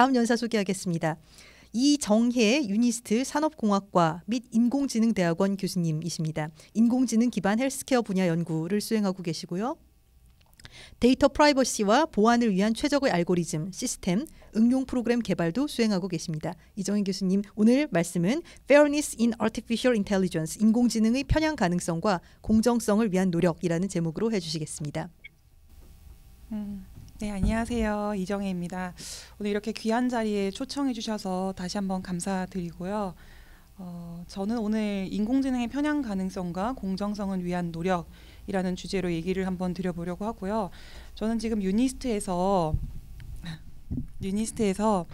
다음 연사 소개하겠습니다. 이정혜 유니스트 산업공학과 및 인공지능대학원 교수님이십니다. 인공지능 기반 헬스케어 분야 연구를 수행하고 계시고요. 데이터 프라이버시와 보안을 위한 최적의 알고리즘, 시스템, 응용 프로그램 개발도 수행하고 계십니다. 이정인 교수님, 오늘 말씀은 Fairness in Artificial Intelligence, 인공지능의 편향 가능성과 공정성을 위한 노력이라는 제목으로 해주시겠습니다. 음. 네, 안녕하세요. 이정혜입니다. 오늘 이렇게 귀한 자리에 초청해 주셔서 다시 한번 감사드리고요. 어, 저는 오늘 인공지능의 편향 가능성과 공정성을 위한 노력이라는 주제로 얘기를 한번 드려보려고 하고요. 저는 지금 유니스트에서 유니스트에서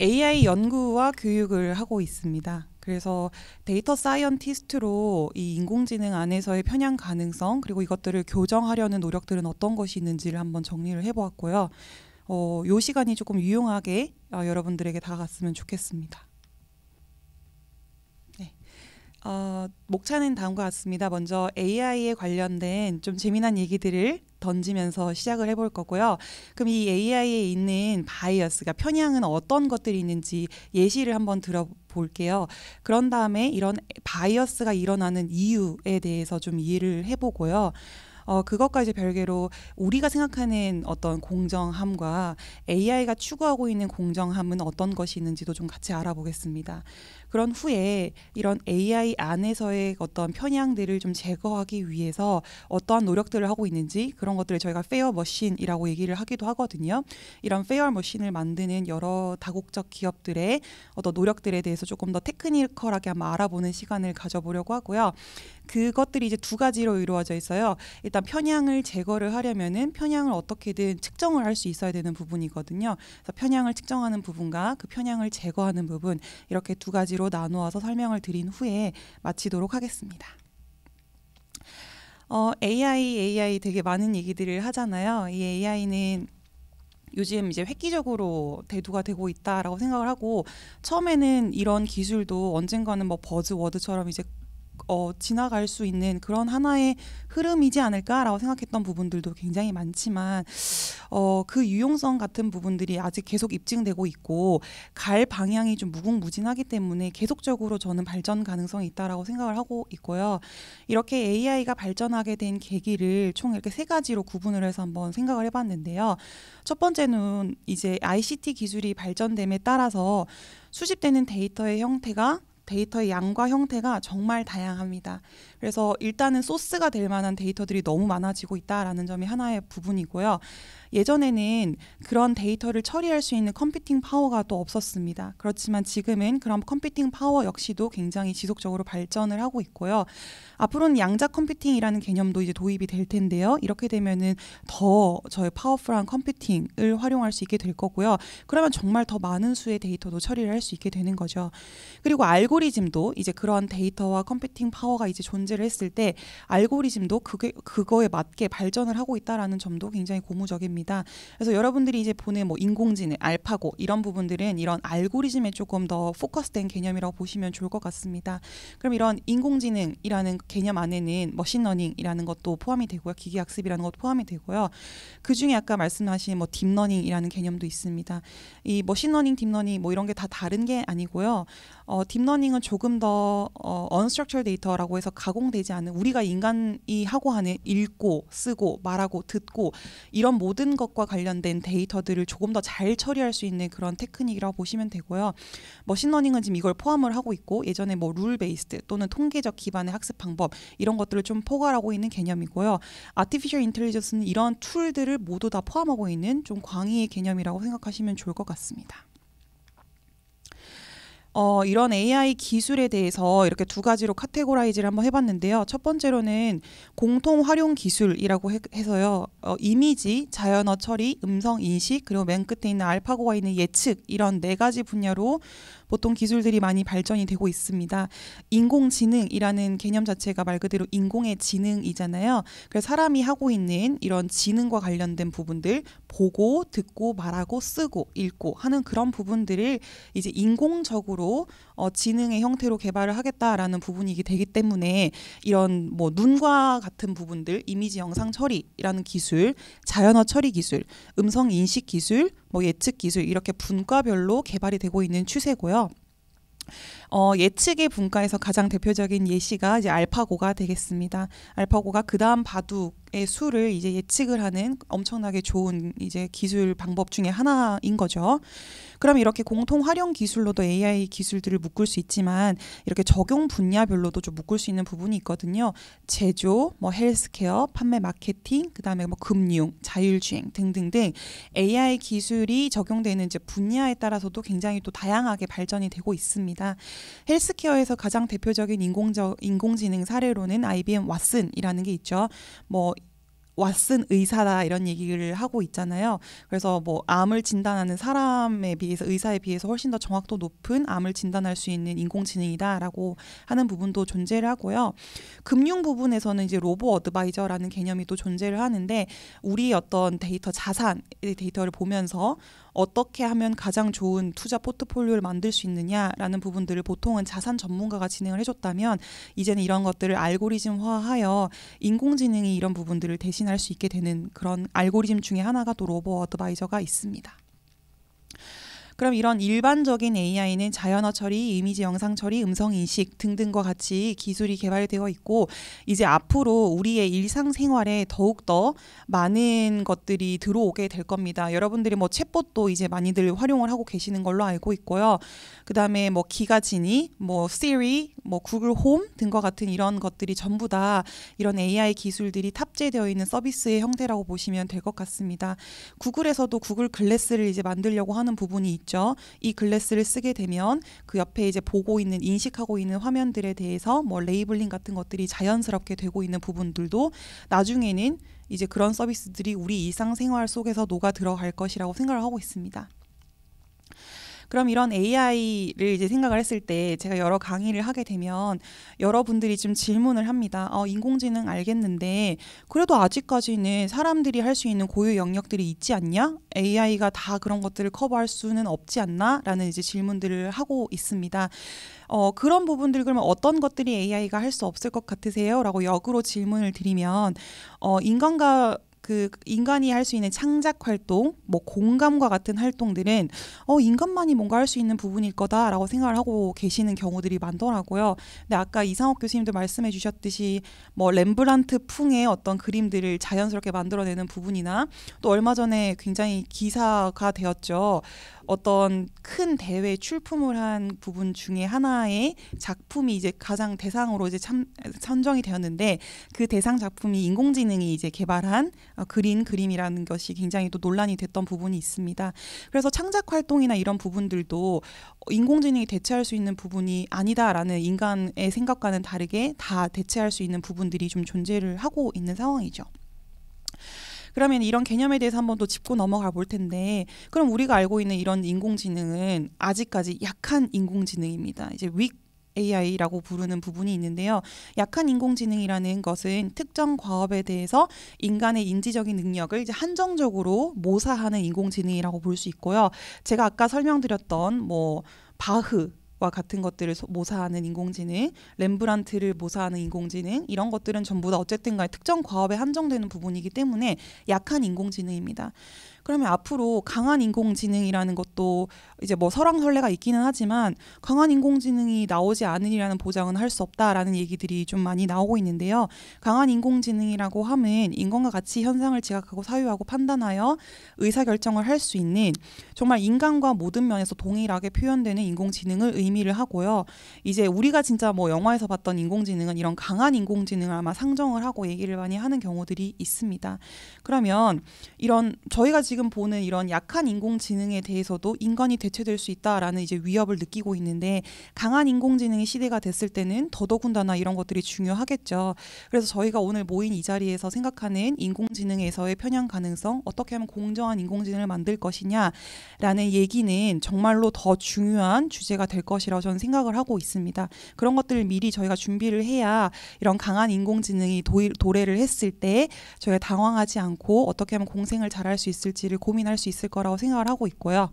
AI 연구와 교육을 하고 있습니다. 그래서 데이터 사이언티스트로 이 인공지능 안에서의 편향 가능성 그리고 이것들을 교정하려는 노력들은 어떤 것이 있는지를 한번 정리를 해보았고요. 어, 요 시간이 조금 유용하게 어, 여러분들에게 다가갔으면 좋겠습니다. 어, 목차는 다음과 같습니다. 먼저 AI에 관련된 좀 재미난 얘기들을 던지면서 시작을 해볼 거고요. 그럼 이 AI에 있는 바이어스가 그러니까 편향은 어떤 것들이 있는지 예시를 한번 들어볼게요. 그런 다음에 이런 바이어스가 일어나는 이유에 대해서 좀 이해를 해보고요. 어, 그것까지 별개로 우리가 생각하는 어떤 공정함과 AI가 추구하고 있는 공정함은 어떤 것이 있는지도 좀 같이 알아보겠습니다. 그런 후에 이런 AI 안에서의 어떤 편향들을 좀 제거하기 위해서 어떠한 노력들을 하고 있는지 그런 것들을 저희가 페어 머신이라고 얘기를 하기도 하거든요. 이런 페어 머신을 만드는 여러 다국적 기업들의 어떤 노력들에 대해서 조금 더 테크니컬하게 한번 알아보는 시간을 가져보려고 하고요. 그것들이 이제 두 가지로 이루어져 있어요. 일단 편향을 제거를 하려면은 편향을 어떻게든 측정을 할 수 있어야 되는 부분이거든요. 그래서 편향을 측정하는 부분과 그 편향을 제거하는 부분 이렇게 두 가지로 주로 나누어서 설명을 드린 후에 마치도록 하겠습니다. 어, AI, AI 되게 많은 얘기들을 하잖아요. 이 AI는 요즘 이제 획기적으로 대두가 되고 있다라고 생각을 하고 처음에는 이런 기술도 언젠가는 뭐 버즈워드처럼 이제 어, 지나갈 수 있는 그런 하나의 흐름이지 않을까라고 생각했던 부분들도 굉장히 많지만 어, 그 유용성 같은 부분들이 아직 계속 입증되고 있고 갈 방향이 좀 무궁무진하기 때문에 계속적으로 저는 발전 가능성이 있다라고 생각을 하고 있고요. 이렇게 AI가 발전하게 된 계기를 총 이렇게 세 가지로 구분을 해서 한번 생각을 해봤는데요. 첫 번째는 이제 ICT 기술이 발전됨에 따라서 수집되는 데이터의 형태가 데이터의 양과 형태가 정말 다양합니다. 그래서 일단은 소스가 될 만한 데이터들이 너무 많아지고 있다라는 점이 하나의 부분이고요. 예전에는 그런 데이터를 처리할 수 있는 컴퓨팅 파워가 또 없었습니다. 그렇지만 지금은 그런 컴퓨팅 파워 역시도 굉장히 지속적으로 발전을 하고 있고요. 앞으로는 양자 컴퓨팅이라는 개념도 이제 도입이 될 텐데요. 이렇게 되면은 더 저의 파워풀한 컴퓨팅을 활용할 수 있게 될 거고요. 그러면 정말 더 많은 수의 데이터도 처리를 할 수 있게 되는 거죠. 그리고 알고리즘도 이제 그런 데이터와 컴퓨팅 파워가 이제 존재를 했을 때 알고리즘도 그게 그거에 맞게 발전을 하고 있다라는 점도 굉장히 고무적입니다. 있니다 그래서 여러분들이 이제 보는 뭐 인공지능, 알파고 이런 부분들은 이런 알고리즘에 조금 더 포커스된 개념이라고 보시면 좋을 것 같습니다. 그럼 이런 인공지능이라는 개념 안에는 머신러닝이라는 것도 포함이 되고요. 기계학습이라는 것도 포함이 되고요. 그 중에 아까 말씀하신 뭐 딥러닝이라는 개념도 있습니다. 이 머신러닝, 딥러닝 뭐 이런 게 다 다른 게 아니고요. 어, 딥러닝은 조금 더 어, unstructured data라고 해서 가공되지 않은 우리가 인간이 하고 하는 읽고 쓰고 말하고 듣고 이런 모든 것과 관련된 데이터들을 조금 더 잘 처리할 수 있는 그런 테크닉이라고 보시면 되고요. 머신러닝은 지금 이걸 포함을 하고 있고 예전에 뭐 룰 베이스드 또는 통계적 기반의 학습 방법 이런 것들을 좀 포괄하고 있는 개념이고요. artificial intelligence는 이런 툴들을 모두 다 포함하고 있는 좀 광의의 개념이라고 생각하시면 좋을 것 같습니다. 어, 이런 AI 기술에 대해서 이렇게 두 가지로 카테고라이즈를 한번 해봤는데요. 첫 번째로는 공통 활용 기술이라고 해, 서요 어, 이미지, 자연어 처리, 음성 인식, 그리고 맨 끝에 있는 알파고가 있는 예측 이런 네 가지 분야로 보통 기술들이 많이 발전이 되고 있습니다. 인공지능이라는 개념 자체가 말 그대로 인공의 지능이잖아요. 그래서 사람이 하고 있는 이런 지능과 관련된 부분들, 보고 듣고 말하고 쓰고 읽고 하는 그런 부분들을 이제 인공적으로 어, 지능의 형태로 개발을 하겠다라는 부분이기 되기 때문에 이런 뭐 눈과 같은 부분들 이미지 영상 처리라는 기술, 자연어 처리 기술, 음성 인식 기술, 뭐 예측 기술 이렇게 분과별로 개발이 되고 있는 추세고요. 어, 예측의 분과에서 가장 대표적인 예시가 이제 알파고가 되겠습니다. 알파고가 그 다음 바둑의 수를 이제 예측을 하는 엄청나게 좋은 이제 기술 방법 중에 하나인 거죠. 그럼 이렇게 공통 활용 기술로도 AI 기술들을 묶을 수 있지만 이렇게 적용 분야별로도 좀 묶을 수 있는 부분이 있거든요. 제조, 뭐 헬스케어, 판매 마케팅, 그다음에 뭐 금융, 자율주행 등등등 AI 기술이 적용되는 이제 분야에 따라서도 굉장히 또 다양하게 발전이 되고 있습니다. 헬스케어에서 가장 대표적인 인공적 인공지능 사례로는 IBM 왓슨이라는 게 있죠. 뭐 왓슨 의사다 이런 얘기를 하고 있잖아요. 그래서 뭐 암을 진단하는 사람에 비해서 의사에 비해서 훨씬 더 정확도 높은 암을 진단할 수 있는 인공지능이다라고 하는 부분도 존재를 하고요. 금융 부분에서는 이제 로보 어드바이저라는 개념이 또 존재를 하는데 우리 어떤 데이터 자산 데이터를 보면서 어떻게 하면 가장 좋은 투자 포트폴리오를 만들 수 있느냐라는 부분들을 보통은 자산 전문가가 진행을 해줬다면 이제는 이런 것들을 알고리즘화하여 인공지능이 이런 부분들을 대신할 수 있게 되는 그런 알고리즘 중에 하나가 또 로보 어드바이저가 있습니다. 그럼 이런 일반적인 AI는 자연어 처리, 이미지 영상 처리, 음성 인식 등등과 같이 기술이 개발되어 있고 이제 앞으로 우리의 일상생활에 더욱더 많은 것들이 들어오게 될 겁니다. 여러분들이 뭐 챗봇도 이제 많이들 활용을 하고 계시는 걸로 알고 있고요. 그다음에 뭐 기가지니, 뭐 시리, 뭐 구글 홈 등과 같은 이런 것들이 전부 다 이런 AI 기술들이 탑재되어 있는 서비스의 형태라고 보시면 될 것 같습니다. 구글에서도 구글 글래스를 이제 만들려고 하는 부분이 있죠. 있죠. 이 글래스를 쓰게 되면 그 옆에 이제 보고 있는 인식하고 있는 화면들에 대해서 뭐 레이블링 같은 것들이 자연스럽게 되고 있는 부분들도 나중에는 이제 그런 서비스들이 우리 일상생활 속에서 녹아 들어갈 것이라고 생각을 하고 있습니다. 그럼 이런 AI를 이제 생각을 했을 때 제가 여러 강의를 하게 되면 여러분들이 좀 질문을 합니다. 어, 인공지능 알겠는데 그래도 아직까지는 사람들이 할 수 있는 고유 영역들이 있지 않냐? AI가 다 그런 것들을 커버할 수는 없지 않나? 라는 이제 질문들을 하고 있습니다. 어, 그런 부분들 그러면 어떤 것들이 AI가 할 수 없을 것 같으세요? 라고 역으로 질문을 드리면 어, 인간과 그 인간이 할 수 있는 창작 활동, 뭐 공감과 같은 활동들은 어 인간만이 뭔가 할 수 있는 부분일 거다라고 생각을 하고 계시는 경우들이 많더라고요. 근데 아까 이상옥 교수님도 말씀해 주셨듯이 뭐 렘브란트 풍의 어떤 그림들을 자연스럽게 만들어내는 부분이나 또 얼마 전에 굉장히 기사가 되었죠. 어떤 큰대회 출품을 한 부분 중에 하나의 작품이 이제 가장 대상으로 이제 참, 선정이 되었는데 그 대상 작품이 인공지능이 이제 개발한 어, 그린 그림이라는 것이 굉장히 또 논란이 됐던 부분이 있습니다. 그래서 창작 활동이나 이런 부분들도 인공지능이 대체할 수 있는 부분이 아니다라는 인간의 생각과는 다르게 다 대체할 수 있는 부분들이 좀 존재를 하고 있는 상황이죠. 그러면 이런 개념에 대해서 한 번 더 짚고 넘어가 볼 텐데 그럼 우리가 알고 있는 이런 인공지능은 아직까지 약한 인공지능입니다. 이제 윅 AI라고 부르는 부분이 있는데요. 약한 인공지능이라는 것은 특정 과업에 대해서 인간의 인지적인 능력을 이제 한정적으로 모사하는 인공지능이라고 볼 수 있고요. 제가 아까 설명드렸던 뭐 바흐 같은 것들을 모사하는 인공지능, 렘브란트를 모사하는 인공지능 이런 것들은 전부 다 어쨌든간 특정 과업에 한정되는 부분이기 때문에 약한 인공지능입니다. 그러면 앞으로 강한 인공지능이라는 것도 이제 뭐 설왕설래가 있기는 하지만 강한 인공지능이 나오지 않으리라는 보장은 할 수 없다라는 얘기들이 좀 많이 나오고 있는데요. 강한 인공지능이라고 함은 인간과 같이 현상을 지각하고 사유하고 판단하여 의사결정을 할 수 있는 정말 인간과 모든 면에서 동일하게 표현되는 인공지능을 의미를 하고요. 이제 우리가 진짜 뭐 영화에서 봤던 인공지능은 이런 강한 인공지능을 아마 상정을 하고 얘기를 많이 하는 경우들이 있습니다. 그러면 이런 저희가 지금 지금 보는 이런 약한 인공지능에 대해서도 인간이 대체될 수 있다라는 이제 위협을 느끼고 있는데 강한 인공지능의 시대가 됐을 때는 더더군다나 이런 것들이 중요하겠죠. 그래서 저희가 오늘 모인 이 자리에서 생각하는 인공지능에서의 편향 가능성 어떻게 하면 공정한 인공지능을 만들 것이냐라는 얘기는 정말로 더 중요한 주제가 될 것이라고 저는 생각을 하고 있습니다. 그런 것들을 미리 저희가 준비를 해야 이런 강한 인공지능이 도 도래를 했을 때 저희가 당황하지 않고 어떻게 하면 공생을 잘할 수 있을지 있지를 고민할 수 있을 거라고 생각을 하고 있고요.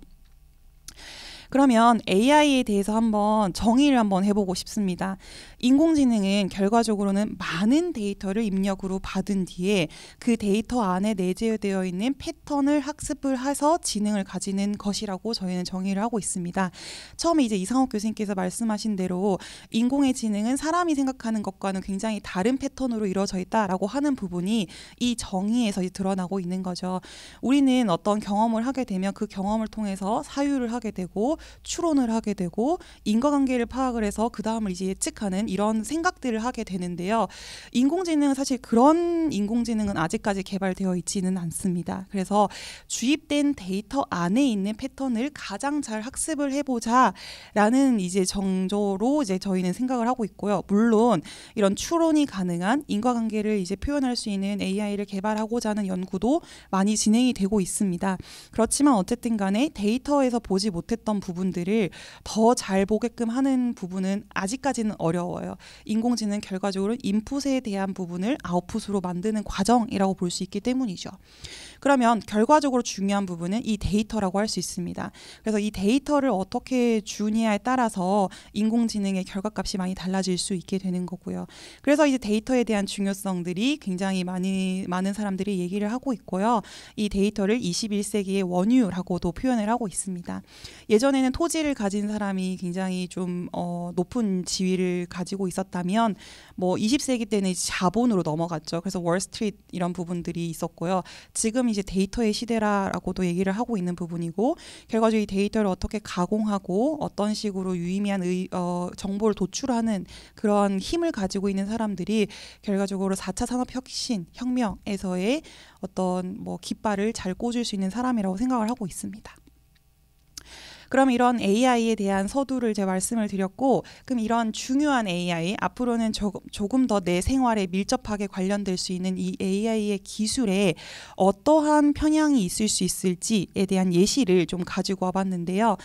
그러면 AI에 대해서 한번 정의를 한번 해보고 싶습니다. 인공지능은 결과적으로는 많은 데이터를 입력으로 받은 뒤에 그 데이터 안에 내재되어 있는 패턴을 학습을 해서 지능을 가지는 것이라고 저희는 정의를 하고 있습니다. 처음에 이제 이상욱 교수님께서 말씀하신 대로 인공의 지능은 사람이 생각하는 것과는 굉장히 다른 패턴으로 이루어져 있다라고 하는 부분이 이 정의에서 드러나고 있는 거죠. 우리는 어떤 경험을 하게 되면 그 경험을 통해서 사유를 하게 되고 추론을 하게 되고 인과관계를 파악을 해서 그 다음을 이제 예측하는 이런 생각들을 하게 되는데요. 인공지능은 사실 그런 인공지능은 아직까지 개발되어 있지는 않습니다. 그래서 주입된 데이터 안에 있는 패턴을 가장 잘 학습을 해보자라는 이제 정조로 이제 저희는 생각을 하고 있고요. 물론 이런 추론이 가능한 인과관계를 이제 표현할 수 있는 AI를 개발하고자 하는 연구도 많이 진행이 되고 있습니다. 그렇지만 어쨌든 간에 데이터에서 보지 못했던 부분들을 더 잘 보게끔 하는 부분은 아직까지는 어려워요. 인공지능 결과적으로 인풋에 대한 부분을 아웃풋으로 만드는 과정이라고 볼 수 있기 때문이죠. 그러면 결과적으로 중요한 부분은 이 데이터라고 할 수 있습니다. 그래서 이 데이터를 어떻게 주냐에 느 따라서 인공지능의 결과값이 많이 달라질 수 있게 되는 거고요. 그래서 이제 데이터에 대한 중요성들이 굉장히 많이 많은 사람들이 얘기를 하고 있고요. 이 데이터를 21세기의 원유라고도 표현을 하고 있습니다. 예전에 예전에는 토지를 가진 사람이 굉장히 좀 어, 높은 지위를 가지고 있었다면 뭐 20세기 때는 자본으로 넘어갔죠. 그래서 월스트리트 이런 부분들이 있었고요. 지금 이제 데이터의 시대라고도 얘기를 하고 있는 부분이고 결과적으로 이 데이터를 어떻게 가공하고 어떤 식으로 유의미한 의, 어, 정보를 도출하는 그런 힘을 가지고 있는 사람들이 결과적으로 4차 산업 혁신 혁명에서의 어떤 뭐 깃발을 잘 꽂을 수 있는 사람이라고 생각을 하고 있습니다. 그럼 이런 AI에 대한 서두를 제가 말씀을 드렸고 그럼 이런 중요한 AI 앞으로는 조, 조금 더 내 생활에 밀접하게 관련될 수 있는 이 AI의 기술에 어떠한 편향이 있을 수 있을지에 대한 예시를 좀 가지고 와봤는데요.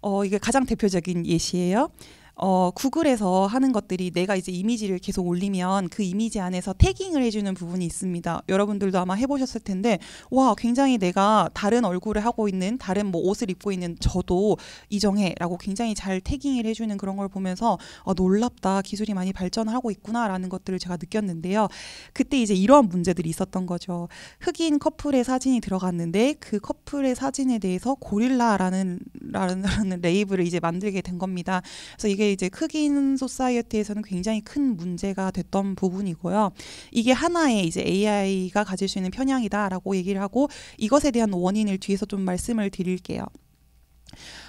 어, 이게 가장 대표적인 예시예요. 어, 구글에서 하는 것들이 내가 이제 이미지를 계속 올리면 그 이미지 안에서 태깅을 해주는 부분이 있습니다. 여러분들도 아마 해보셨을 텐데 와 굉장히 내가 다른 얼굴을 하고 있는 다른 뭐 옷을 입고 있는 저도 이정해라고 굉장히 잘 태깅을 해주는 그런 걸 보면서 아, 놀랍다 기술이 많이 발전하고 있구나라는 것들을 제가 느꼈는데요. 그때 이제 이러한 문제들이 있었던 거죠. 흑인 커플의 사진이 들어갔는데 그 커플의 사진에 대해서 고릴라라는 라는, 라는 레이블을 이제 만들게 된 겁니다. 그래서 이게 이게 제 흑인 소사이어티에서는 굉장히 큰 문제가 됐던 부분이고요. 이게 하나의 이제 AI가 가질 수 있는 편향이다라고 얘기를 하고 이것에 대한 원인을 뒤에서 좀 말씀을 드릴게요.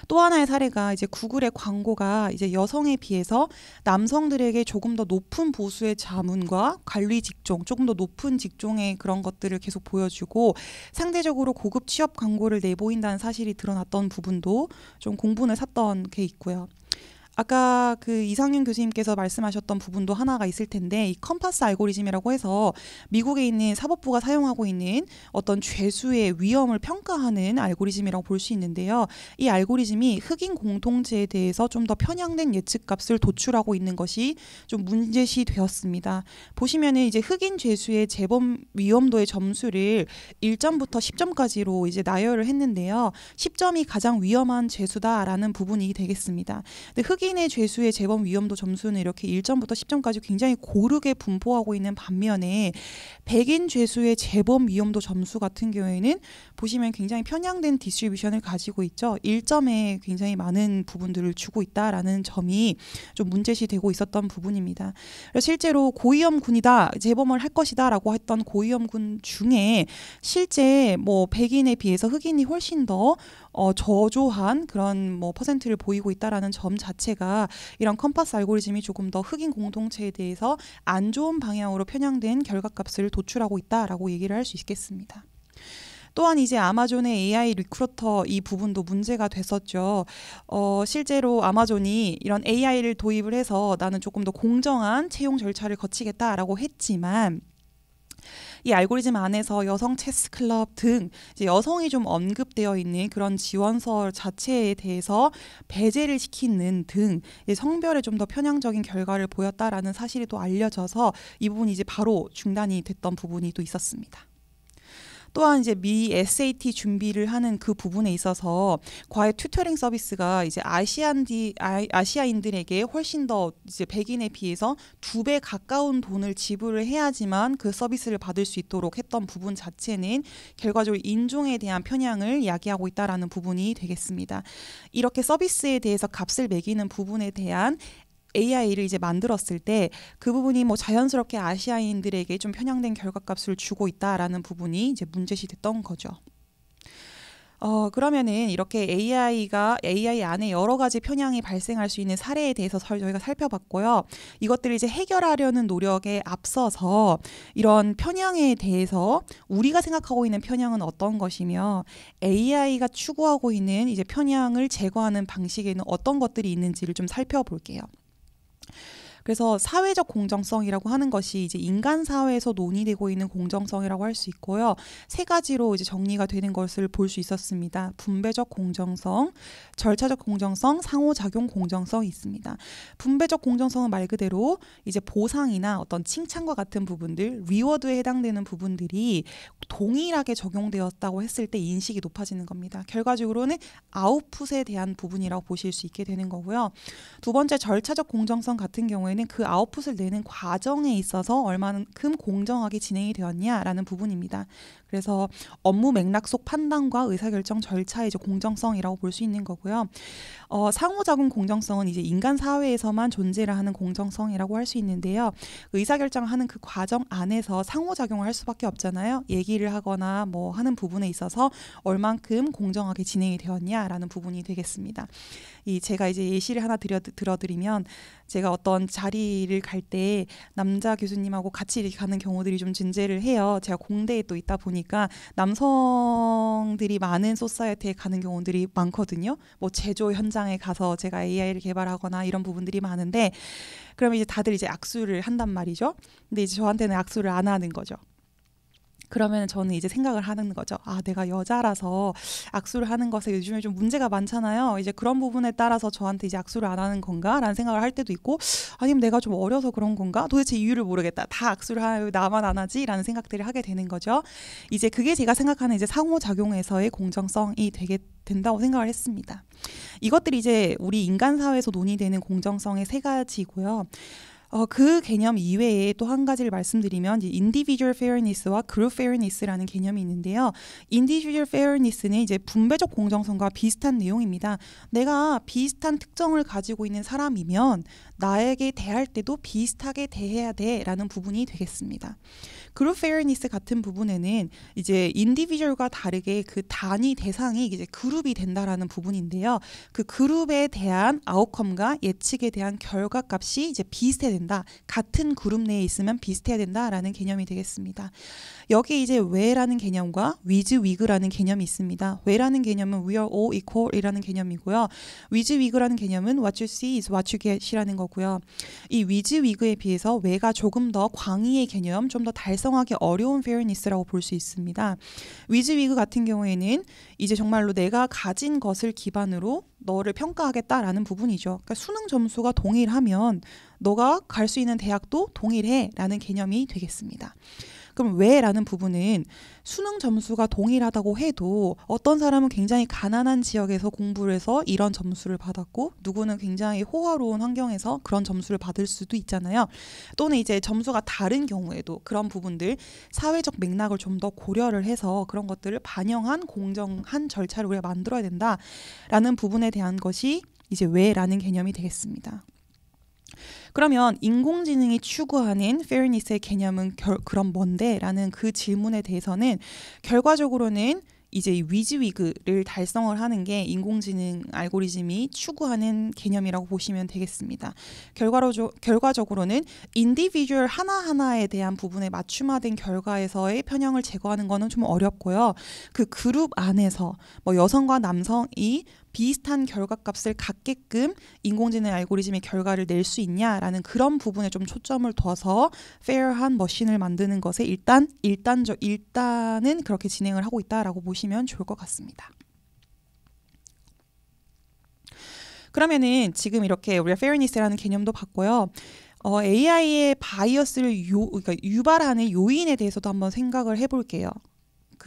또 하나의 사례가 이제 구글의 광고가 이제 여성에 비해서 남성들에게 조금 더 높은 보수의 자문과 관리 직종, 조금 더 높은 직종의 그런 것들을 계속 보여주고 상대적으로 고급 취업 광고를 내보인다는 사실이 드러났던 부분도 좀 공분을 샀던 게 있고요. 아까 그 이상윤 교수님께서 말씀하셨던 부분도 하나가 있을 텐데 이 컴파스 알고리즘이라고 해서 미국에 있는 사법부가 사용하고 있는 어떤 죄수의 위험을 평가하는 알고리즘이라고 볼 수 있는데요. 이 알고리즘이 흑인 공통체에 대해서 좀 더 편향된 예측값을 도출하고 있는 것이 좀 문제시 되었습니다. 보시면은 이제 흑인 죄수의 재범 위험도의 점수를 1점부터 10점까지로 이제 나열을 했는데요. 10점이 가장 위험한 죄수다라는 부분이 되겠습니다. 근데 흑인 타인의 죄수의 재범 위험도 점수는 이렇게 1점부터 10점까지 굉장히 고르게 분포하고 있는 반면에 백인 죄수의 재범 위험도 점수 같은 경우에는 보시면 굉장히 편향된 디스트리뷰션을 가지고 있죠. 1점에 굉장히 많은 부분들을 주고 있다라는 점이 좀 문제시 되고 있었던 부분입니다. 실제로 고위험군이다 재범을 할 것이다라고 했던 고위험군 중에 실제 뭐 백인에 비해서 흑인이 훨씬 더 어, 저조한 그런 뭐 퍼센트를 보이고 있다라는 점 자체가 이런 컴파스 알고리즘이 조금 더 흑인 공동체에 대해서 안 좋은 방향으로 편향된 결과값을 도출하고 있다라고 얘기를 할 수 있겠습니다. 또한 이제 아마존의 AI 리크루터 이 부분도 문제가 됐었죠. 어, 실제로 아마존이 이런 AI를 도입을 해서 나는 조금 더 공정한 채용 절차를 거치겠다라고 했지만 이 알고리즘 안에서 여성 체스 클럽 등 여성이 좀 언급되어 있는 그런 지원서 자체에 대해서 배제를 시키는 등 성별에 좀 더 편향적인 결과를 보였다라는 사실이 또 알려져서 이 부분이 이제 바로 중단이 됐던 부분이 또 있었습니다. 또한 이제 미 SAT 준비를 하는 그 부분에 있어서 과외 튜터링 서비스가 이제 아시안디 아시아인들에게 훨씬 더 이제 백인에 비해서 두 배 가까운 돈을 지불을 해야지만 그 서비스를 받을 수 있도록 했던 부분 자체는 결과적으로 인종에 대한 편향을 야기하고 있다라는 부분이 되겠습니다. 이렇게 서비스에 대해서 값을 매기는 부분에 대한 AI를 이제 만들었을 때 그 부분이 뭐 자연스럽게 아시아인들에게 좀 편향된 결과값을 주고 있다라는 부분이 이제 문제시 됐던 거죠. 어, 그러면은 이렇게 AI가 AI 안에 여러 가지 편향이 발생할 수 있는 사례에 대해서 저희가 살펴봤고요. 이것들을 이제 해결하려는 노력에 앞서서 이런 편향에 대해서 우리가 생각하고 있는 편향은 어떤 것이며 AI가 추구하고 있는 이제 편향을 제거하는 방식에는 어떤 것들이 있는지를 좀 살펴볼게요. 그래서 사회적 공정성이라고 하는 것이 이제 인간 사회에서 논의되고 있는 공정성이라고 할 수 있고요. 세 가지로 이제 정리가 되는 것을 볼 수 있었습니다. 분배적 공정성, 절차적 공정성, 상호작용 공정성이 있습니다. 분배적 공정성은 말 그대로 이제 보상이나 어떤 칭찬과 같은 부분들, 리워드에 해당되는 부분들이 동일하게 적용되었다고 했을 때 인식이 높아지는 겁니다. 결과적으로는 아웃풋에 대한 부분이라고 보실 수 있게 되는 거고요. 두 번째 절차적 공정성 같은 경우에는 경우에는 그 아웃풋을 내는 과정에 있어서 얼마만큼 공정하게 진행이 되었냐라는 부분입니다. 그래서 업무 맥락 속 판단과 의사결정 절차의 이제 공정성이라고 볼 수 있는 거고요. 어, 상호작용 공정성은 이제 인간 사회에서만 존재를 하는 공정성이라고 할 수 있는데요. 의사결정하는 그 과정 안에서 상호작용을 할 수밖에 없잖아요. 얘기를 하거나 뭐 하는 부분에 있어서 얼만큼 공정하게 진행이 되었냐라는 부분이 되겠습니다. 이 제가 이제 예시를 하나 드려 들어드리면 제가 어떤 자리를 갈 때 남자 교수님하고 같이 가는 경우들이 좀 존재를 해요. 제가 공대에 또 있다 보니 보니까 남성들이 많은 소사이어티에 가는 경우들이 많거든요. 뭐 제조 현장에 가서 제가 AI를 개발하거나 이런 부분들이 많은데 그러 이제 다들 이제 악수를 한단 말이죠. 근데 이제 저한테는 악수를 안 하는 거죠. 그러면 저는 이제 생각을 하는 거죠. 아, 내가 여자라서 악수를 하는 것에 요즘에 좀 문제가 많잖아요. 이제 그런 부분에 따라서 저한테 이제 악수를 안 하는 건가? 라는 생각을 할 때도 있고, 아니면 내가 좀 어려서 그런 건가? 도대체 이유를 모르겠다. 다 악수를 하고 나만 안 하지? 라는 생각들을 하게 되는 거죠. 이제 그게 제가 생각하는 이제 상호작용에서의 공정성이 되게 된다고 생각을 했습니다. 이것들이 이제 우리 인간 사회에서 논의되는 공정성의 세 가지고요. 어, 그 개념 이외에 또 한 가지를 말씀드리면 이제 individual fairness와 group fairness라는 개념이 있는데요. individual fairness는 이제 분배적 공정성과 비슷한 내용입니다. 내가 비슷한 특정을 가지고 있는 사람이면 나에게 대할 때도 비슷하게 대해야 돼라는 부분이 되겠습니다. 그룹 페어니스 같은 부분에는 이제 인디비주얼과 다르게 그 단위 대상이 이제 그룹이 된다라는 부분인데요. 그 그룹에 대한 아웃컴과 예측에 대한 결과값이 이제 비슷해 된다. 같은 그룹 내에 있으면 비슷해야 된다라는 개념이 되겠습니다. 여기 이제 왜라는 개념과 with with라는 개념이 있습니다. 왜라는 개념은 we are all equal이라는 개념이고요. with with라는 개념은 what you see is what you get이라는 거고요. 이 with with에 비해서 왜가 조금 더 광의의 개념, 좀 더 달성하기 어려운 fairness라고 볼 수 있습니다. with with 같은 경우에는 이제 정말로 내가 가진 것을 기반으로 너를 평가하겠다라는 부분이죠. 그러니까 수능 점수가 동일하면 너가 갈 수 있는 대학도 동일해라는 개념이 되겠습니다. 그럼 왜라는 부분은 수능 점수가 동일하다고 해도 어떤 사람은 굉장히 가난한 지역에서 공부를 해서 이런 점수를 받았고 누구는 굉장히 호화로운 환경에서 그런 점수를 받을 수도 있잖아요. 또는 이제 점수가 다른 경우에도 그런 부분들 사회적 맥락을 좀 더 고려를 해서 그런 것들을 반영한 공정한 절차를 우리가 만들어야 된다라는 부분에 대한 것이 이제 왜라는 개념이 되겠습니다. 그러면 인공지능이 추구하는 페어니스의 개념은 결, 그럼 뭔데라는 그 질문에 대해서는 결과적으로는 이제 위즈위그를 달성을 하는 게 인공지능 알고리즘이 추구하는 개념이라고 보시면 되겠습니다. 결과로 조, 결과적으로는 인디비주얼 하나하나에 대한 부분에 맞춤화된 결과에서의 편향을 제거하는 거는 좀 어렵고요. 그 그룹 안에서 뭐 여성과 남성이 비슷한 결과값을 갖게끔 인공지능 알고리즘의 결과를 낼 수 있냐라는 그런 부분에 좀 초점을 둬서 페어한 머신을 만드는 것에 일단 일단적 일단은 그렇게 진행을 하고 있다라고 보시면 좋을 것 같습니다. 그러면은 지금 이렇게 우리가 페어니스라는 개념도 봤고요. 어, AI의 바이어스를 요, 그러니까 유발하는 요인에 대해서도 한번 생각을 해볼게요.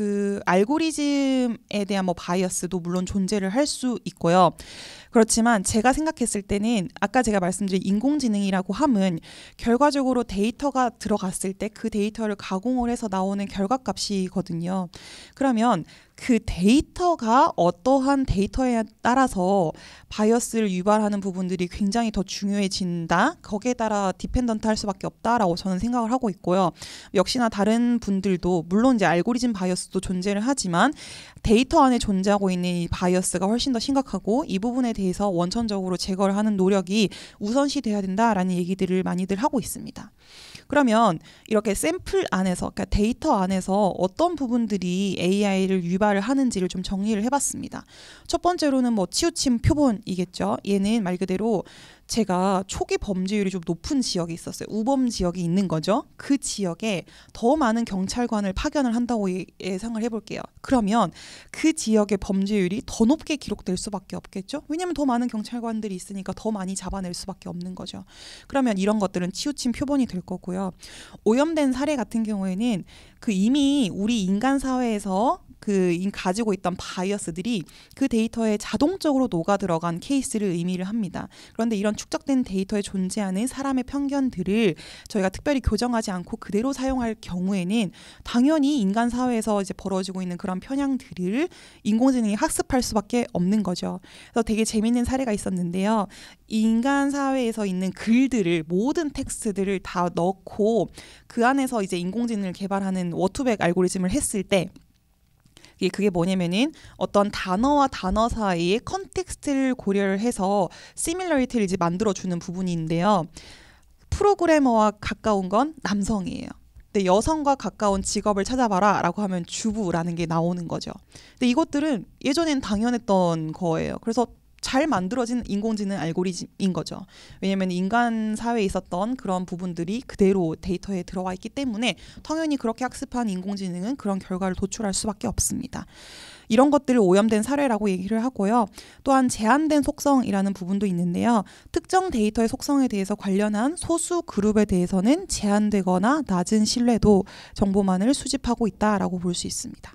그 알고리즘에 대한 뭐 바이어스도 물론 존재를 할 수 있고요. 그렇지만 제가 생각했을 때는 아까 제가 말씀드린 인공지능이라고 함은 결과적으로 데이터가 들어갔을 때 그 데이터를 가공을 해서 나오는 결과값이거든요. 그러면 그 데이터가 어떠한 데이터에 따라서 바이어스를 유발하는 부분들이 굉장히 더 중요해진다. 거기에 따라 디펜던트 할 수밖에 없다라고 저는 생각을 하고 있고요. 역시나 다른 분들도 물론 이제 알고리즘 바이어스도 존재를 하지만 데이터 안에 존재하고 있는 이 바이어스가 훨씬 더 심각하고 이 부분에 대해서 원천적으로 제거를 하는 노력이 우선시 돼야 된다라는 얘기들을 많이들 하고 있습니다. 그러면 이렇게 샘플 안에서 그러니까 데이터 안에서 어떤 부분들이 AI를 유발을 하는지를 좀 정리를 해봤습니다. 첫 번째로는 뭐 치우침 표본이겠죠. 얘는 말 그대로 제가 초기 범죄율이 좀 높은 지역이 있었어요. 우범 지역이 있는 거죠. 그 지역에 더 많은 경찰관을 파견을 한다고 예, 예상을 해볼게요. 그러면 그 지역의 범죄율이 더 높게 기록될 수밖에 없겠죠. 왜냐하면 더 많은 경찰관들이 있으니까 더 많이 잡아낼 수밖에 없는 거죠. 그러면 이런 것들은 치우친 표본이 될 거고요. 오염된 사례 같은 경우에는 그 이미 우리 인간 사회에서 그 가지고 있던 바이어스들이 그 데이터에 자동적으로 녹아 들어간 케이스를 의미를 합니다. 그런데 이런 축적된 데이터에 존재하는 사람의 편견들을 저희가 특별히 교정하지 않고 그대로 사용할 경우에는 당연히 인간 사회에서 이제 벌어지고 있는 그런 편향들을 인공지능이 학습할 수밖에 없는 거죠. 그래서 되게 재밌는 사례가 있었는데요. 인간 사회에서 있는 글들을 모든 텍스트들을 다 넣고 그 안에서 이제 인공지능을 개발하는 워투백 알고리즘을 했을 때 그게 뭐냐면은 어떤 단어와 단어 사이의 컨텍스트를 고려를 해서 시뮬러리티를 이제 만들어주는 부분인데요. 프로그래머와 가까운 건 남성이에요. 근데 여성과 가까운 직업을 찾아봐라라고 하면 주부라는 게 나오는 거죠. 근데 이것들은 예전엔 당연했던 거예요. 그래서 잘 만들어진 인공지능 알고리즘인 거죠. 왜냐하면 인간 사회에 있었던 그런 부분들이 그대로 데이터에 들어가 있기 때문에 당연히 그렇게 학습한 인공지능은 그런 결과를 도출할 수밖에 없습니다. 이런 것들을 오염된 사례라고 얘기를 하고요. 또한 제한된 속성이라는 부분도 있는데요. 특정 데이터의 속성에 대해서 관련한 소수 그룹에 대해서는 제한되거나 낮은 신뢰도 정보만을 수집하고 있다라고 볼 수 있습니다.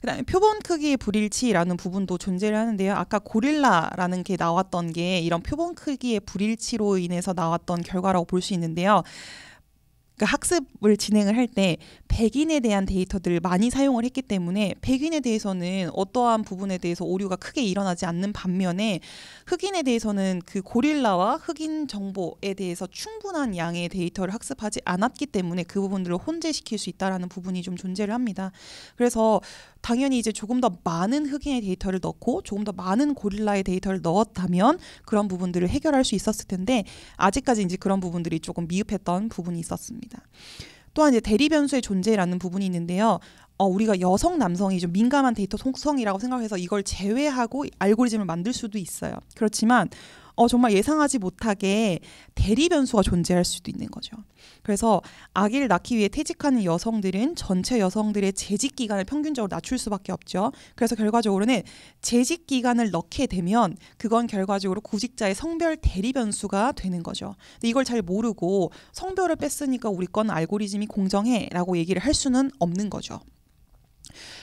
그다음에 표본 크기의 불일치라는 부분도 존재를 하는데요. 아까 고릴라라는 게 나왔던 게 이런 표본 크기의 불일치로 인해서 나왔던 결과라고 볼 수 있는데요. 그러니까 학습을 진행을 할 때 백인에 대한 데이터들을 많이 사용을 했기 때문에 백인에 대해서는 어떠한 부분에 대해서 오류가 크게 일어나지 않는 반면에 흑인에 대해서는 그 고릴라와 흑인 정보에 대해서 충분한 양의 데이터를 학습하지 않았기 때문에 그 부분들을 혼재시킬 수 있다라는 부분이 좀 존재를 합니다. 그래서 당연히 이제 조금 더 많은 흑인의 데이터를 넣고 조금 더 많은 고릴라의 데이터를 넣었다면 그런 부분들을 해결할 수 있었을 텐데 아직까지 이제 그런 부분들이 조금 미흡했던 부분이 있었습니다. 있습니다. 또한 이제 대리 변수의 존재라는 부분이 있는데요. 어, 우리가 여성 남성이 좀 민감한 데이터 속성이라고 생각해서 이걸 제외하고 알고리즘을 만들 수도 있어요. 그렇지만 어, 정말 예상하지 못하게 대리 변수가 존재할 수도 있는 거죠. 그래서 아기를 낳기 위해 퇴직하는 여성들은 전체 여성들의 재직 기간을 평균적으로 낮출 수밖에 없죠. 그래서 결과적으로는 재직 기간을 넣게 되면 그건 결과적으로 구직자의 성별 대리 변수가 되는 거죠. 근데 이걸 잘 모르고 성별을 뺐으니까 우리 건 알고리즘이 공정해라고 얘기를 할 수는 없는 거죠.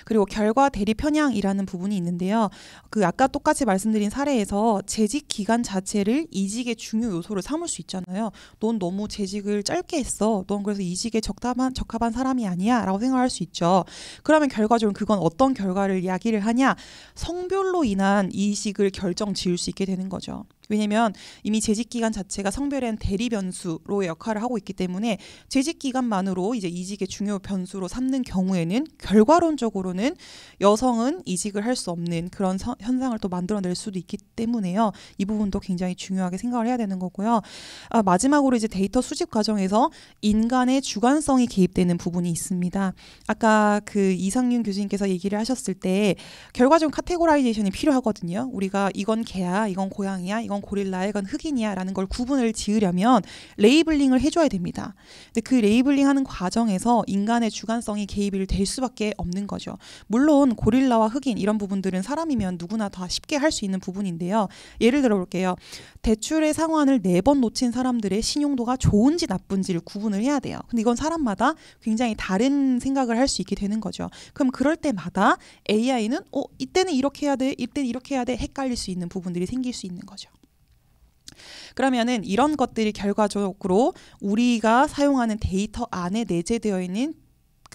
그리고 결과 대리 편향이라는 부분이 있는데요. 그 아까 똑같이 말씀드린 사례에서 재직 기간 자체를 이직의 중요 요소로 삼을 수 있잖아요. 넌 너무 재직을 짧게 했어. 넌 그래서 이직에 적합한 적합한 사람이 아니야라고 생각할 수 있죠. 그러면 결과적으로 그건 어떤 결과를 이 야기를 하냐? 성별로 인한 이직을 결정 지을 수 있게 되는 거죠. 왜냐면 이미 재직 기간 자체가 성별의 대리 변수로 역할을 하고 있기 때문에 재직 기간만으로 이제 이직의 중요 변수로 삼는 경우에는 결과론적으로는 경우는 여성은 이직을 할 수 없는 그런 서, 현상을 또 만들어낼 수도 있기 때문에요. 이 부분도 굉장히 중요하게 생각을 해야 되는 거고요. 아, 마지막으로 이제 데이터 수집 과정에서 인간의 주관성이 개입되는 부분이 있습니다. 아까 그 이상윤 교수님께서 얘기를 하셨을 때결과적으로 카테고라이제이션이 필요하거든요. 우리가 이건 개야, 이건 고양이야, 이건 고릴라야, 이건 흑인이야라는 걸 구분을 지으려면 레이블링을 해줘야 됩니다. 근데 그 레이블링하는 과정에서 인간의 주관성이 개입이 될 수밖에 없는 거죠. 물론 고릴라와 흑인 이런 부분들은 사람이면 누구나 다 쉽게 할 수 있는 부분인데요. 예를 들어 볼게요. 대출의 상환을 네 번 놓친 사람들의 신용도가 좋은지 나쁜지를 구분을 해야 돼요. 근데 이건 사람마다 굉장히 다른 생각을 할 수 있게 되는 거죠. 그럼 그럴 때마다 AI는 어 이때는 이렇게 해야 돼, 이때는 이렇게 해야 돼 헷갈릴 수 있는 부분들이 생길 수 있는 거죠. 그러면은 이런 것들이 결과적으로 우리가 사용하는 데이터 안에 내재되어 있는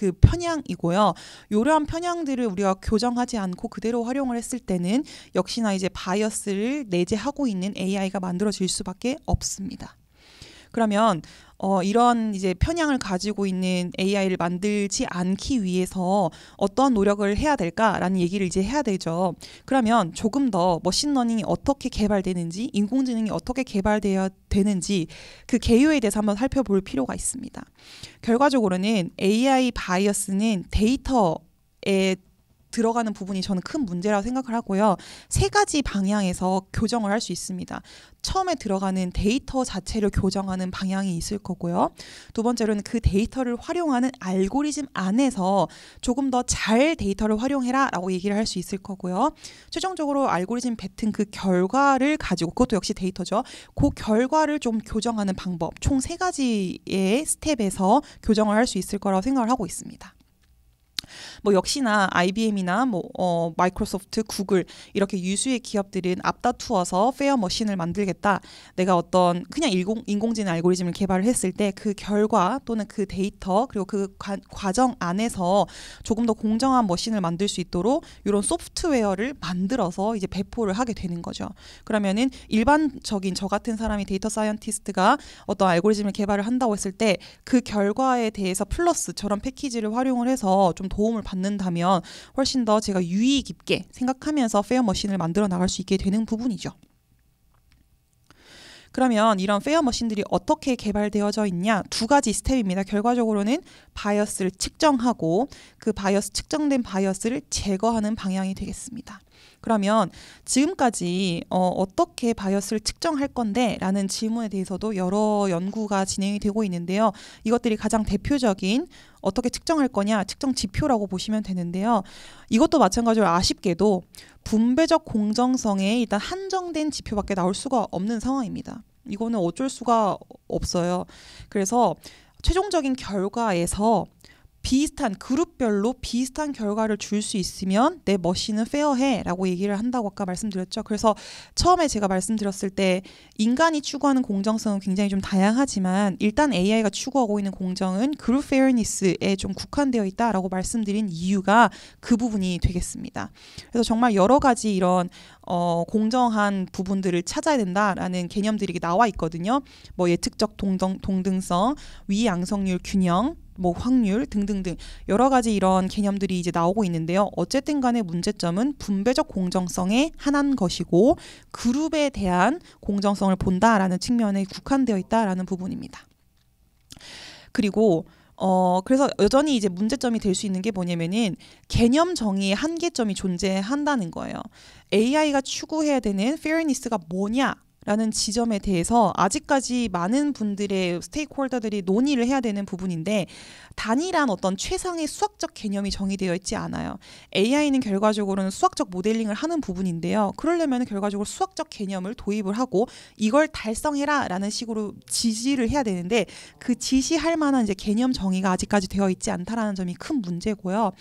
그 편향이고요. 이러한 편향들을 우리가 교정하지 않고 그대로 활용을 했을 때는 역시나 이제 바이어스를 내재하고 있는 AI가 만들어질 수밖에 없습니다. 그러면 어, 이런 이제 편향을 가지고 있는 AI를 만들지 않기 위해서 어떠한 노력을 해야 될까라는 얘기를 이제 해야 되죠. 그러면 조금 더 머신러닝이 어떻게 개발되는지, 인공지능이 어떻게 개발되어 되는지 그 개요에 대해서 한번 살펴볼 필요가 있습니다. 결과적으로는 AI 바이어스는 데이터에 들어가는 부분이 저는 큰 문제라고 생각을 하고요. 세 가지 방향에서 교정을 할 수 있습니다. 처음에 들어가는 데이터 자체를 교정하는 방향이 있을 거고요. 두 번째로는 그 데이터를 활용하는 알고리즘 안에서 조금 더 잘 데이터를 활용해라 라고 얘기를 할 수 있을 거고요. 최종적으로 알고리즘 뱉은 그 결과를 가지고 그것도 역시 데이터죠. 그 결과를 좀 교정하는 방법 총 세 가지의 스텝에서 교정을 할 수 있을 거라고 생각을 하고 있습니다. 뭐 역시나 IBM이나 뭐 어, 마이크로소프트, 구글 이렇게 유수의 기업들은 앞다투어서 페어 머신을 만들겠다. 내가 어떤 그냥 인공, 인공지능 알고리즘을 개발을 했을 때 그 결과 또는 그 데이터 그리고 그 과, 과정 안에서 조금 더 공정한 머신을 만들 수 있도록 이런 소프트웨어를 만들어서 이제 배포를 하게 되는 거죠. 그러면은 일반적인 저 같은 사람이 데이터 사이언티스트가 어떤 알고리즘을 개발을 한다고 했을 때 그 결과에 대해서 플러스 저런 패키지를 활용을 해서 좀도 도움을 받는다면 훨씬 더 제가 유의 깊게 생각하면서 페어 머신을 만들어 나갈 수 있게 되는 부분이죠. 그러면 이런 페어 머신들이 어떻게 개발되어져 있냐 두 가지 스텝입니다. 결과적으로는 바이어스를 측정하고 그 바이어스 측정된 바이어스를 제거하는 방향이 되겠습니다. 그러면 지금까지 어, 어떻게 바이어스를 측정할 건데라는 질문에 대해서도 여러 연구가 진행이 되고 있는데요. 이것들이 가장 대표적인 어떻게 측정할 거냐 측정 지표라고 보시면 되는데요. 이것도 마찬가지로 아쉽게도 분배적 공정성에 일단 한정된 지표밖에 나올 수가 없는 상황입니다. 이거는 어쩔 수가 없어요. 그래서 최종적인 결과에서 비슷한 그룹별로 비슷한 결과를 줄 수 있으면 내 머신은 페어해라고 얘기를 한다고 아까 말씀드렸죠. 그래서 처음에 제가 말씀드렸을 때 인간이 추구하는 공정성은 굉장히 좀 다양하지만 일단 AI가 추구하고 있는 공정은 그룹 페어니스에 좀 국한되어 있다라고 말씀드린 이유가 그 부분이 되겠습니다. 그래서 정말 여러 가지 이런 어, 공정한 부분들을 찾아야 된다라는 개념들이 나와 있거든요. 뭐 예측적 동등, 동등성, 위양성률 균형, 뭐 확률 등등등 여러 가지 이런 개념들이 이제 나오고 있는데요. 어쨌든 간에 문제점은 분배적 공정성의 하나인 것이고 그룹에 대한 공정성을 본다라는 측면에 국한되어 있다라는 부분입니다. 그리고 어 그래서 여전히 이제 문제점이 될 수 있는 게 뭐냐면은 개념 정의의 한계점이 존재한다는 거예요. AI가 추구해야 되는 페어니스가 뭐냐? 라는 지점에 대해서 아직까지 많은 분들의 스테이크홀더들이 논의를 해야 되는 부분인데 단일한 어떤 최상의 수학적 개념이 정의되어 있지 않아요. AI는 결과적으로는 수학적 모델링을 하는 부분인데요. 그러려면 결과적으로 수학적 개념을 도입을 하고 이걸 달성해라라는 식으로 지시를 해야 되는데 그 지시할 만한 이제 개념 정의가 아직까지 되어 있지 않다라는 점이 큰 문제고요.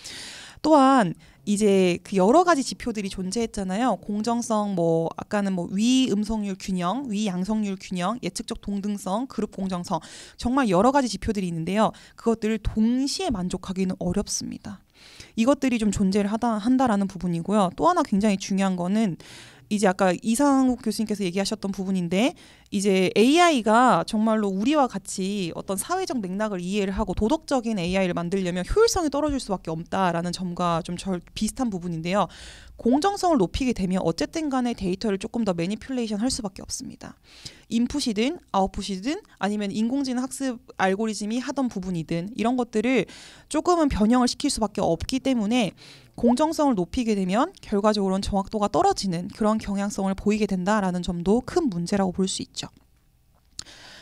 또한 이제 그 여러 가지 지표들이 존재했잖아요. 공정성, 뭐 아까는 뭐 위 음성률 균형, 위 양성률 균형, 예측적 동등성, 그룹 공정성, 정말 여러 가지 지표들이 있는데요. 그것들을 동시에 만족하기는 어렵습니다. 이것들이 좀 존재를 하다 한다라는 부분이고요. 또 하나 굉장히 중요한 거는 이제 아까 이상욱 교수님께서 얘기하셨던 부분인데 이제 AI가 정말로 우리와 같이 어떤 사회적 맥락을 이해를 하고 도덕적인 AI를 만들려면 효율성이 떨어질 수밖에 없다라는 점과 좀절 비슷한 부분인데요. 공정성을 높이게 되면 어쨌든 간에 데이터를 조금 더 매니플레이션 할 수밖에 없습니다. 인풋이든 아웃풋이든 아니면 인공지능 학습 알고리즘이 하던 부분이든 이런 것들을 조금은 변형을 시킬 수밖에 없기 때문에 공정성을 높이게 되면 결과적으로는 정확도가 떨어지는 그런 경향성을 보이게 된다라는 점도 큰 문제라고 볼 수 있죠.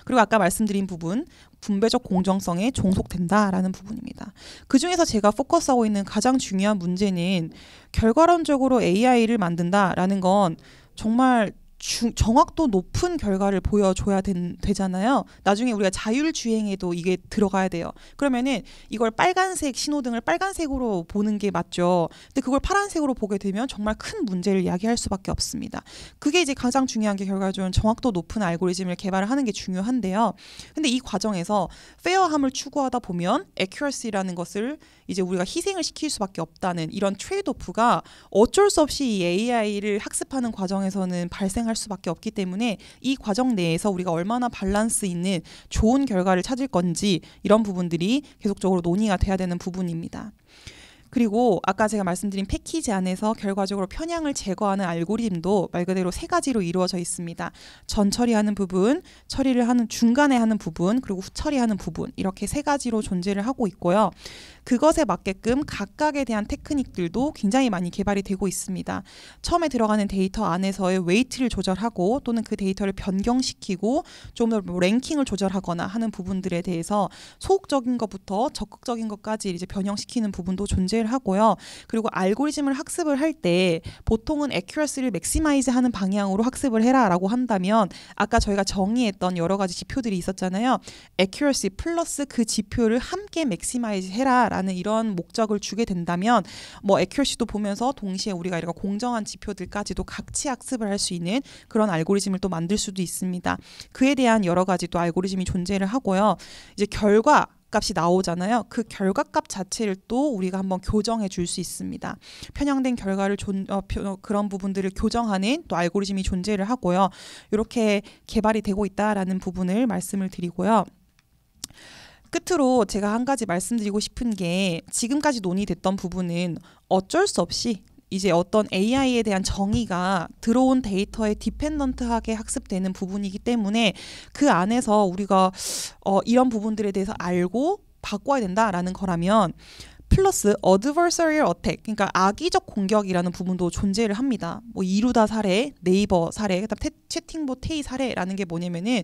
그리고 아까 말씀드린 부분 분배적 공정성에 종속된다라는 부분입니다. 그 중에서 제가 포커스하고 있는 가장 중요한 문제는 결과론적으로 AI를 만든다라는 건 정말 주, 정확도 높은 결과를 보여줘야 된, 되잖아요. 나중에 우리가 자율주행에도 이게 들어가야 돼요. 그러면은 이걸 빨간색 신호등을 빨간색으로 보는 게 맞죠. 근데 그걸 파란색으로 보게 되면 정말 큰 문제를 야기할 수밖에 없습니다. 그게 이제 가장 중요한 게 결과적으로 정확도 높은 알고리즘을 개발 하는 게 중요한데요. 근데 이 과정에서 페어함을 추구하다 보면 accuracy라는 것을 이제 우리가 희생을 시킬 수밖에 없다는 이런 트레이드오프가 어쩔 수 없이 이 AI를 학습하는 과정에서는 발생할 발생할 수밖에 없기 때문에 이 과정 내에서 우리가 얼마나 밸런스 있는 좋은 결과를 찾을 건지 이런 부분들이 계속적으로 논의가 돼야 되는 부분입니다. 그리고 아까 제가 말씀드린 패키지 안에서 결과적으로 편향을 제거하는 알고리즘도 말 그대로 세 가지로 이루어져 있습니다. 전 처리하는 부분, 처리를 하는 중간에 하는 부분, 그리고 후 처리하는 부분 이렇게 세 가지로 존재를 하고 있고요. 그것에 맞게끔 각각에 대한 테크닉들도 굉장히 많이 개발이 되고 있습니다. 처음에 들어가는 데이터 안에서의 웨이트를 조절하고 또는 그 데이터를 변경시키고 좀더 뭐 랭킹을 조절하거나 하는 부분들에 대해서 소극적인 것부터 적극적인 것까지 이제 변형시키는 부분도 존재 하고요. 그리고 알고리즘을 학습을 할 때 보통은 액큐러시를 맥시마이즈 하는 방향으로 학습을 해라라고 한다면 아까 저희가 정의했던 여러 가지 지표들이 있었잖아요. 액큐러시 플러스 그 지표를 함께 맥시마이즈 해라라는 이런 목적을 주게 된다면 뭐 액큐러시도 보면서 동시에 우리가 이런 공정한 지표들까지도 같이 학습을 할 수 있는 그런 알고리즘을 또 만들 수도 있습니다. 그에 대한 여러 가지 또 알고리즘이 존재를 하고요. 이제 결과 값이 나오잖아요. 그 결과값 자체를 또 우리가 한번 교정해 줄 수 있습니다. 편향된 결과를 존, 어, 어, 그런 부분들을 교정하는 또 알고리즘이 존재를 하고요. 이렇게 개발이 되고 있다라는 부분을 말씀을 드리고요. 끝으로 제가 한 가지 말씀드리고 싶은 게 지금까지 논의됐던 부분은 어쩔 수 없이 이제 어떤 AI에 대한 정의가 들어온 데이터에 디펜던트하게 학습되는 부분이기 때문에 그 안에서 우리가 어, 이런 부분들에 대해서 알고 바꿔야 된다라는 거라면 플러스 adversarial attack 그러니까 악의적 공격이라는 부분도 존재를 합니다. 뭐 이루다 사례, 네이버 사례, 그다음 태, 채팅봇 테이 사례라는 게 뭐냐면은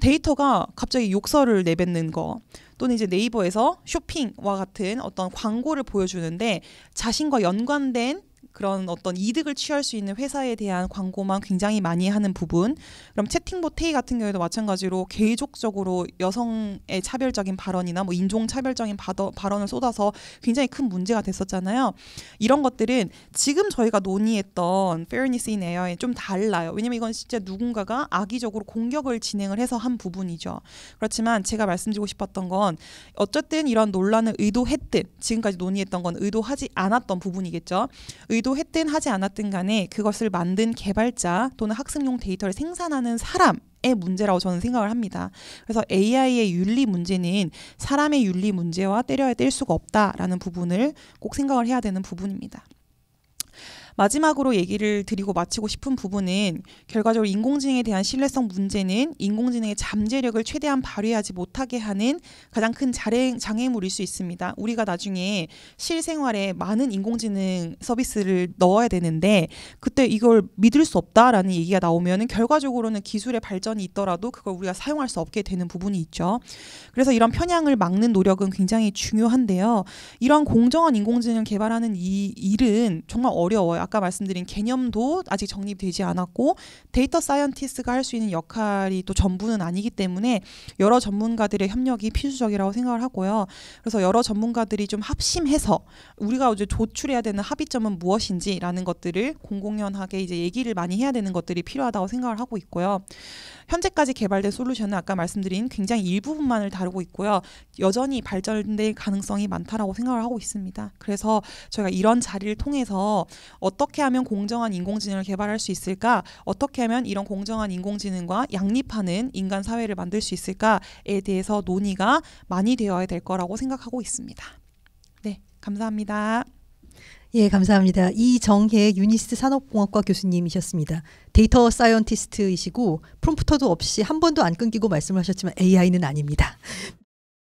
데이터가 갑자기 욕설을 내뱉는 거, 또는 이제 네이버에서 쇼핑과 같은 어떤 광고를 보여주는데 자신과 연관된 그런 어떤 이득을 취할 수 있는 회사에 대한 광고만 굉장히 많이 하는 부분. 그럼 채팅봇 테이 같은 경우에도 마찬가지로 계속적으로 여성의 차별적인 발언이나 뭐 인종 차별적인 발언을 쏟아서 굉장히 큰 문제가 됐었잖아요. 이런 것들은 지금 저희가 논의했던 Fairness in Air에 좀 달라요. 왜냐면 이건 진짜 누군가가 악의적으로 공격을 진행을 해서 한 부분이죠. 그렇지만 제가 말씀드리고 싶었던 건 어쨌든 이런 논란을 의도했듯 지금까지 논의했던 건 의도하지 않았던 부분이겠죠. 의도 의도했든 하지 않았든 간에 그것을 만든 개발자 또는 학습용 데이터를 생산하는 사람 의 문제라고 저는 생각을 합니다. 그래서 AI의 윤리 문제는 사람의 윤리 문제와 때려야 뗄 수가 없다라는 부분을 꼭 생각을 해야 되는 부분입니다. 마지막으로 얘기를 드리고 마치고 싶은 부분은 결과적으로 인공지능에 대한 신뢰성 문제는 인공지능의 잠재력을 최대한 발휘하지 못하게 하는 가장 큰 장애물일 수 있습니다. 우리가 나중에 실생활에 많은 인공지능 서비스를 넣어야 되는데 그때 이걸 믿을 수 없다라는 얘기가 나오면 결과적으로는 기술의 발전이 있더라도 그걸 우리가 사용할 수 없게 되는 부분이 있죠. 그래서 이런 편향을 막는 노력은 굉장히 중요한데요. 이런 공정한 인공지능을 개발하는 이 일은 정말 어려워요. 아까 말씀드린 개념도 아직 정립되지 않았고 데이터 사이언티스트가 할 수 있는 역할이 또 전부는 아니기 때문에 여러 전문가들의 협력이 필수적이라고 생각을 하고요. 그래서 여러 전문가들이 좀 합심해서 우리가 이제 조출해야 되는 합의점은 무엇인지라는 것들을 공공연하게 이제 얘기를 많이 해야 되는 것들이 필요하다고 생각을 하고 있고요. 현재까지 개발된 솔루션은 아까 말씀드린 굉장히 일부분만을 다루고 있고요. 여전히 발전될 가능성이 많다라고 생각을 하고 있습니다. 그래서 저희가 이런 자리를 통해서 어, 어떻게 하면 공정한 인공지능을 개발할 수 있을까? 어떻게 하면 이런 공정한 인공지능과 양립하는 인간 사회를 만들 수 있을까에 대해서 논의가 많이 되어야 될 거라고 생각하고 있습니다. 네, 감사합니다. 예, 감사합니다. 이정혜 유니스 산업공학과 교수님이셨습니다. 데이터 사이언티스트이시고 프롬프터도 없이 한 번도 안 끊기고 말씀하셨지만 AI는 아닙니다.